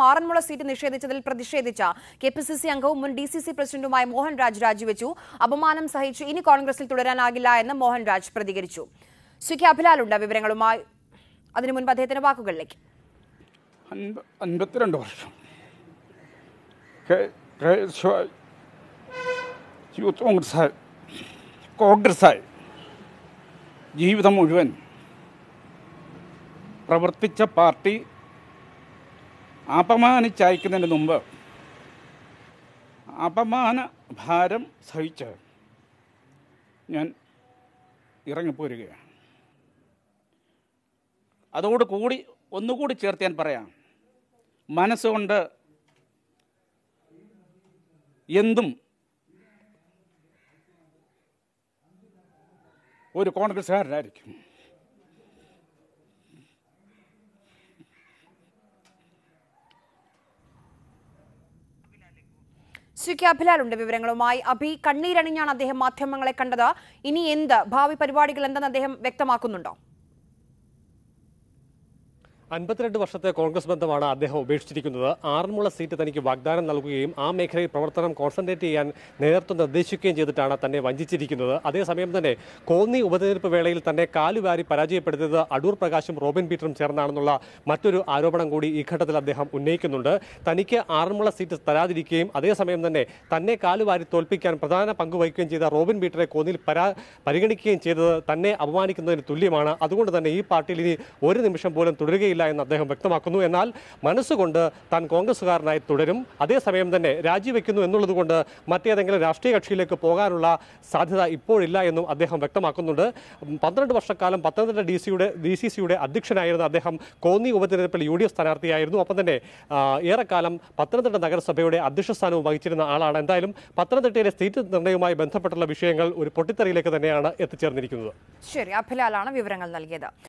മാറന്മുള seat നിഷേധിച്ചതിൽ പ്രതിഷേധിച്ച K P C C അംഗവും മുൻ ഡി സി സി പ്രസിഡന്റുമായ മോഹൻ രാജ് രാജിവെച്ചു അപമാനം സഹിച്ച് ഇനി കോൺഗ്രസിൽ തുടരാനാകില്ല എന്ന് മോഹൻ രാജ് പ്രതികരിച്ചു സ്വിഖി അഭിലാലുണ്ട് വിവരങ്ങളുമായി അതിനു മുൻപ് അദ്ദേഹത്തിന്റെ വാക്കുകളിലേക്ക് വർഷം യൂത്ത് കോൺഗ്രസായി കോൺഗ്രസായി ജീവിതം മുഴുവൻ പ്രവർത്തിച്ച പാർട്ടി അപമാനിച്ചയക്കുന്നതിന് മുമ്പ് അപമാന ഭാരം സഹിച്ച് ഞാൻ ഇറങ്ങിപ്പോരുകയാണ് അതോട് കൂടി ഒന്നുകൂടി ചേർത്ത് ഞാൻ പറയാം മനസ്സുകൊണ്ട് എന്തും ഒരു കോൺഗ്രസ്സുകാരനായിരിക്കും സി കെ അഭിലാലുണ്ട് വിവരങ്ങളുമായി അഭി കണ്ണീരണിഞ്ഞാണ് അദ്ദേഹം മാധ്യമങ്ങളെ കണ്ടത് ഇനി എന്ത് ഭാവി പരിപാടികൾ എന്തെന്ന് അദ്ദേഹം വ്യക്തമാക്കുന്നുണ്ടോ അൻപത്തിരണ്ട് വർഷത്തെ കോൺഗ്രസ് ബന്ധമാണ് അദ്ദേഹം ഉപേക്ഷിച്ചിരിക്കുന്നത് ആറന്മുള സീറ്റ് തനിക്ക് വാഗ്ദാനം നൽകുകയും ആ മേഖലയിൽ പ്രവർത്തനം കോൺസെൻട്രേറ്റ് ചെയ്യാൻ നേതൃത്വം നിർദ്ദേശിക്കുകയും ചെയ്തിട്ടാണ് തന്നെ വഞ്ചിച്ചിരിക്കുന്നത് അതേസമയം തന്നെ കോന്നി ഉപതെരഞ്ഞെടുപ്പ് വേളയിൽ തന്നെ കാലുവാരി പരാജയപ്പെടുത്തിയത് അടൂർ പ്രകാശും റോബിൻ പീറ്ററും ചേർന്നാണെന്നുള്ള മറ്റൊരു ആരോപണം കൂടി ഈ ഘട്ടത്തിൽ അദ്ദേഹം ഉന്നയിക്കുന്നുണ്ട് തനിക്ക് ആറന്മുള സീറ്റ് തരാതിരിക്കുകയും അതേസമയം തന്നെ തന്നെ കാലുവാരി തോൽപ്പിക്കാൻ പ്രധാന പങ്ക് വഹിക്കുകയും ചെയ്ത റോബിൻ പീറ്ററെ കോന്നിയിൽ പരാ പരിഗണിക്കുകയും ചെയ്തത് തന്നെ അപമാനിക്കുന്നതിന് തുല്യമാണ് അതുകൊണ്ട് തന്നെ ഈ പാർട്ടിയിൽ ഇനി ഒരു നിമിഷം പോലും തുടരുകയില്ല ഉണ്ടാകില്ല എന്ന് അദ്ദേഹം വ്യക്തമാക്കുന്നു എന്നാൽ മനസ്സുകൊണ്ട് താൻ കോൺഗ്രസ്സുകാരനായി തുടരും അതേസമയം തന്നെ രാജിവെക്കുന്നു എന്നുള്ളതുകൊണ്ട് മറ്റേതെങ്കിലും രാഷ്ട്രീയ കക്ഷിയിലേക്ക് പോകാനുള്ള സാധ്യത ഇപ്പോഴില്ല എന്നും അദ്ദേഹം വ്യക്തമാക്കുന്നുണ്ട് പന്ത്രണ്ട് വർഷക്കാലം പത്തനംതിട്ട ഡി സിയുടെ ഡി സി സിയുടെ അധ്യക്ഷനായിരുന്ന അദ്ദേഹം കോന്നി ഉപതെരഞ്ഞെടുപ്പിൽ യു ഡി എഫ് സ്ഥാനാർത്ഥിയായിരുന്നു അപ്പം തന്നെ ഏറെക്കാലം പത്തനംതിട്ട നഗരസഭയുടെ അധ്യക്ഷസ്ഥാനവും വഹിച്ചിരുന്ന ആളാണ് എന്തായാലും പത്തനംതിട്ടയിലെ സീറ്റ് നിർണ്ണയവുമായി ബന്ധപ്പെട്ടുള്ള വിഷയങ്ങൾ ഒരു പൊട്ടിത്തെറിയിലേക്ക് തന്നെയാണ് എത്തിച്ചേർന്നിരിക്കുന്നത് ശരി അഭിലാലാണ് വിവരങ്ങൾ നൽകിയത്